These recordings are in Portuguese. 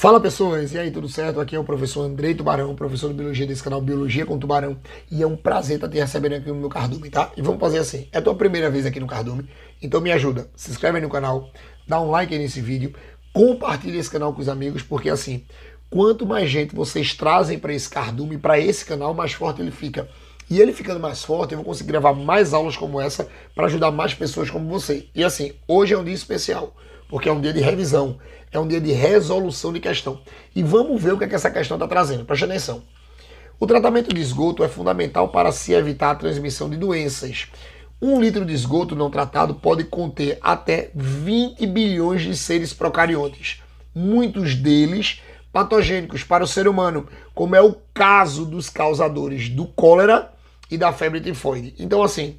Fala pessoas, e aí, tudo certo? Aqui é o professor Andrei Tubarão, professor de Biologia desse canal Biologia com Tubarão, e é um prazer estar te recebendo aqui no meu cardume, tá? E vamos fazer assim, é tua primeira vez aqui no cardume, então me ajuda, se inscreve aí no canal, dá um like aí nesse vídeo, compartilha esse canal com os amigos, porque assim, quanto mais gente vocês trazem para esse cardume, para esse canal, mais forte ele fica. E ele ficando mais forte, eu vou conseguir gravar mais aulas como essa para ajudar mais pessoas como você. E assim, hoje é um dia especial porque é um dia de revisão, é um dia de resolução de questão. E vamos ver o que, é que essa questão está trazendo. Preste atenção. O tratamento de esgoto é fundamental para se evitar a transmissão de doenças. Um litro de esgoto não tratado pode conter até 20 bilhões de seres procariontes, muitos deles patogênicos para o ser humano, como é o caso dos causadores do cólera e da febre tifoide. Então, assim,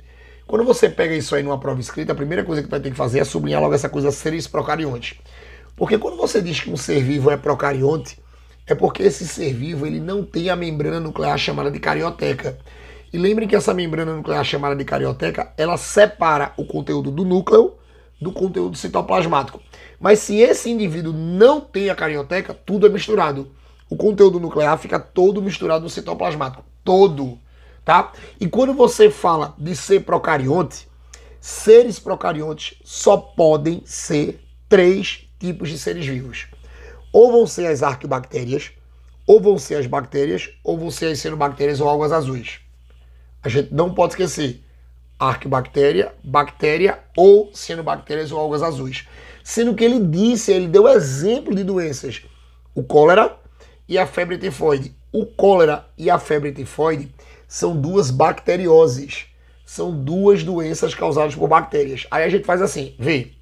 quando você pega isso aí numa prova escrita, a primeira coisa que vai ter que fazer é sublinhar logo essa coisa seres procariontes. Porque quando você diz que um ser vivo é procarionte, é porque esse ser vivo ele não tem a membrana nuclear chamada de carioteca. E lembrem que essa membrana nuclear chamada de carioteca, ela separa o conteúdo do núcleo do conteúdo citoplasmático. Mas se esse indivíduo não tem a carioteca, tudo é misturado. O conteúdo nuclear fica todo misturado no citoplasmático. Todo tá? E quando você fala de ser procarionte, seres procariontes só podem ser três tipos de seres vivos. Ou vão ser as arquibactérias, ou vão ser as bactérias, ou vão ser as cianobactérias ou algas azuis. A gente não pode esquecer arquibactéria, bactéria ou cianobactérias ou algas azuis. Sendo que ele disse, ele deu exemplo de doenças, o cólera e a febre tifoide. O cólera e a febre tifoide são duas bacterioses. São duas doenças causadas por bactérias. Aí a gente faz assim, vê.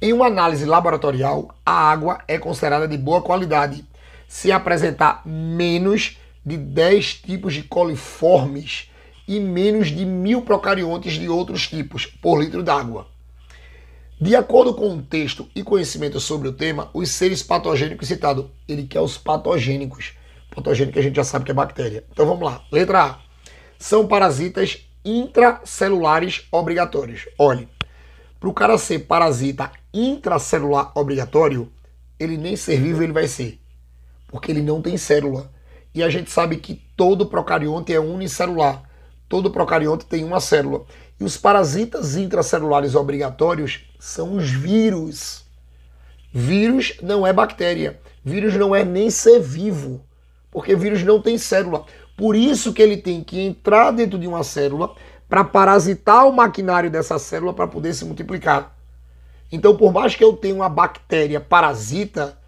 Em uma análise laboratorial, a água é considerada de boa qualidade se apresentar menos de 10 tipos de coliformes e menos de mil procariontes de outros tipos por litro d'água. De acordo com o texto e conhecimento sobre o tema, os seres patogênicos citado, ele quer os patogênicos, Patogênico que a gente já sabe que é bactéria. Então vamos lá. Letra A. São parasitas intracelulares obrigatórios. Olhe, para o cara ser parasita intracelular obrigatório, ele nem ser vivo ele vai ser. Porque ele não tem célula. E a gente sabe que todo procarionte é unicelular. Todo procarionte tem uma célula. E os parasitas intracelulares obrigatórios são os vírus. Vírus não é bactéria. Vírus não é nem ser vivo porque vírus não tem célula. Por isso que ele tem que entrar dentro de uma célula para parasitar o maquinário dessa célula para poder se multiplicar. Então, por mais que eu tenha uma bactéria parasita,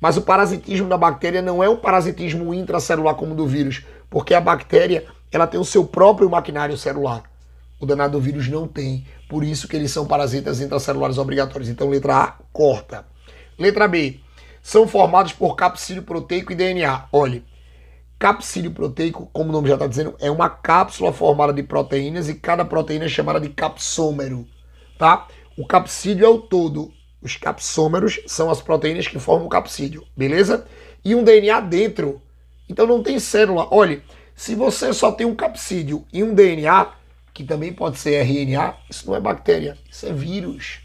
mas o parasitismo da bactéria não é um parasitismo intracelular como do vírus, porque a bactéria ela tem o seu próprio maquinário celular. O danado vírus não tem, por isso que eles são parasitas intracelulares obrigatórios. Então, letra A, corta. Letra B, são formados por capsílio proteico e DNA. Olhe, capsílio proteico, como o nome já está dizendo, é uma cápsula formada de proteínas e cada proteína é chamada de capsômero, tá? O capsílio é o todo. Os capsômeros são as proteínas que formam o capsílio, beleza? E um DNA dentro. Então não tem célula. Olhe, se você só tem um capsídio e um DNA, que também pode ser RNA, isso não é bactéria, isso é vírus.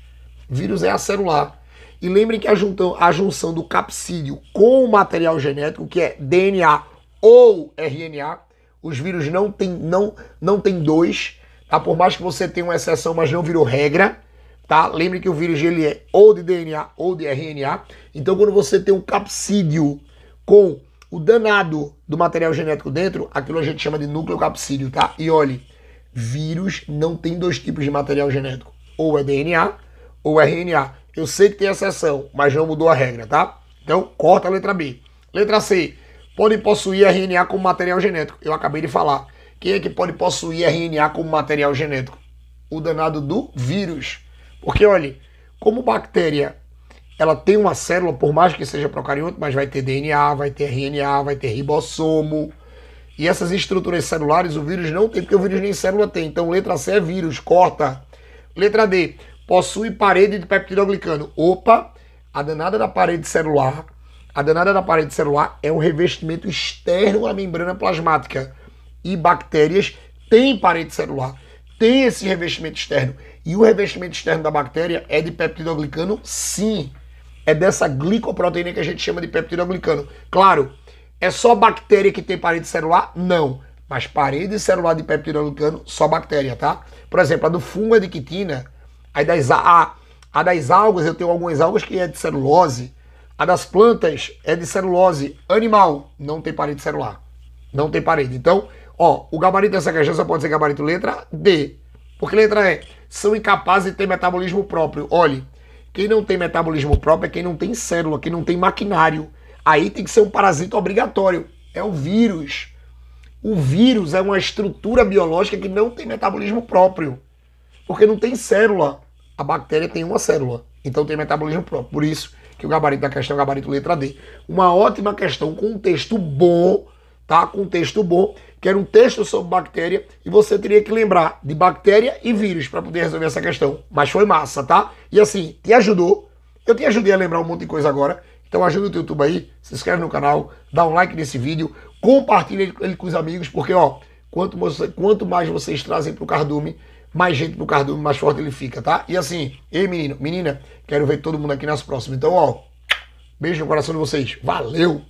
Vírus é acelular. E lembrem que a, a junção do capsídeo com o material genético, que é DNA ou RNA, os vírus não tem, não, não tem dois, tá? Por mais que você tenha uma exceção, mas não virou regra, tá? Lembre que o vírus ele é ou de DNA ou de RNA. Então, quando você tem um capsídeo com o danado do material genético dentro, aquilo a gente chama de núcleo capsídeo, tá? E olhe, vírus não tem dois tipos de material genético, ou é DNA ou é RNA. Eu sei que tem exceção, mas não mudou a regra, tá? Então, corta a letra B. Letra C. Pode possuir RNA como material genético. Eu acabei de falar. Quem é que pode possuir RNA como material genético? O danado do vírus. Porque, olha, como bactéria, ela tem uma célula, por mais que seja procarionte, mas vai ter DNA, vai ter RNA, vai ter ribossomo. E essas estruturas celulares o vírus não tem, porque o vírus nem célula tem. Então, letra C é vírus, corta. Letra D possui parede de peptidoglicano. Opa, a danada da parede celular, a danada da parede celular é um revestimento externo à membrana plasmática. E bactérias têm parede celular, tem esse revestimento externo. E o revestimento externo da bactéria é de peptidoglicano, sim. É dessa glicoproteína que a gente chama de peptidoglicano. Claro, é só bactéria que tem parede celular? Não. Mas parede celular de peptidoglicano, só bactéria, tá? Por exemplo, a do fungo é de quitina, Aí das, a, a das algas, eu tenho algumas algas que é de celulose. A das plantas é de celulose animal. Não tem parede celular. Não tem parede. Então, ó, o gabarito dessa questão só pode ser gabarito letra D. Porque letra E, são incapazes de ter metabolismo próprio. Olhe, quem não tem metabolismo próprio é quem não tem célula, quem não tem maquinário. Aí tem que ser um parasito obrigatório. É o vírus. O vírus é uma estrutura biológica que não tem metabolismo próprio. Porque não tem célula a bactéria tem uma célula, então tem metabolismo próprio. Por isso que o gabarito da questão é o gabarito letra D. Uma ótima questão com um texto bom, tá? Com um texto bom, que era um texto sobre bactéria, e você teria que lembrar de bactéria e vírus para poder resolver essa questão. Mas foi massa, tá? E assim, te ajudou? Eu te ajudei a lembrar um monte de coisa agora. Então ajuda o teu YouTube aí, se inscreve no canal, dá um like nesse vídeo, compartilha ele com os amigos, porque ó, quanto, quanto mais vocês trazem para o cardume, mais gente pro cardume, mais forte ele fica, tá? E assim, ei menino, menina, quero ver todo mundo aqui nas próximas. Então, ó, beijo no coração de vocês. Valeu!